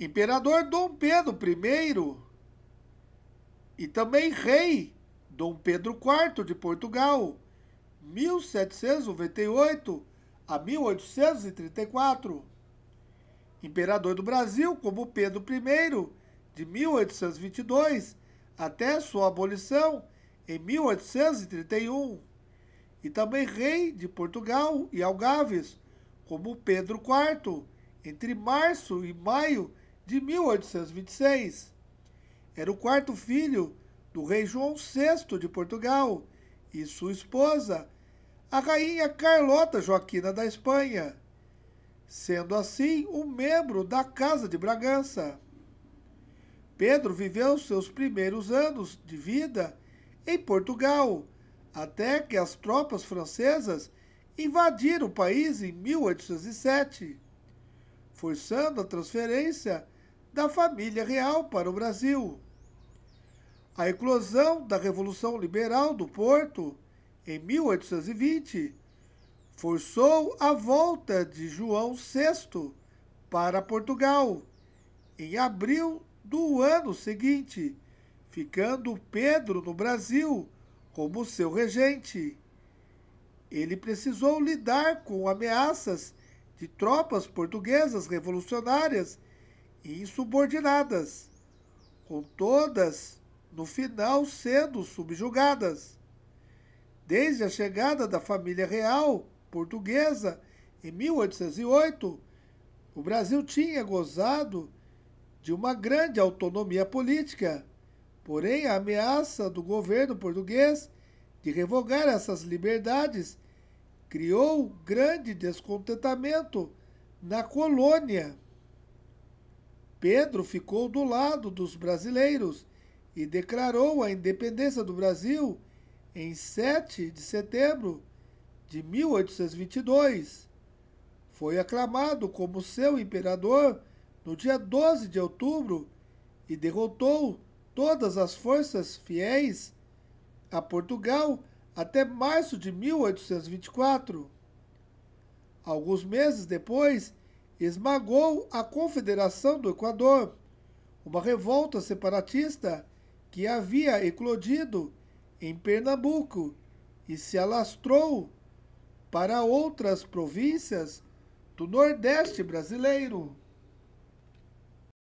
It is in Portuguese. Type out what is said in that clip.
Imperador Dom Pedro I e também rei Dom Pedro IV de Portugal, 1798 a 1834. Imperador do Brasil como Pedro I de 1822 até sua abolição em 1831. E também rei de Portugal e Algarves como Pedro IV entre março e maio de 1826. Era o quarto filho do rei João VI de Portugal e sua esposa, a rainha Carlota Joaquina da Espanha, sendo assim um membro da Casa de Bragança. Pedro viveu seus primeiros anos de vida em Portugal, até que as tropas francesas invadiram o país em 1807, forçando a transferência da família real para o Brasil. A eclosão da Revolução Liberal do Porto, em 1820, forçou a volta de João VI para Portugal em abril do ano seguinte, ficando Pedro no Brasil como seu regente. Ele precisou lidar com ameaças de tropas portuguesas revolucionárias e insubordinadas, com todas no final sendo subjugadas. Desde a chegada da família real portuguesa em 1808, o Brasil tinha gozado de uma grande autonomia política, porém a ameaça do governo português de revogar essas liberdades criou grande descontentamento na colônia. Pedro ficou do lado dos brasileiros e declarou a independência do Brasil em 7 de setembro de 1822. Foi aclamado como seu imperador no dia 12 de outubro e derrotou todas as forças fiéis a Portugal até março de 1824. Alguns meses depois, esmagou a Confederação do Equador, uma revolta separatista que havia eclodido em Pernambuco e se alastrou para outras províncias do Nordeste brasileiro.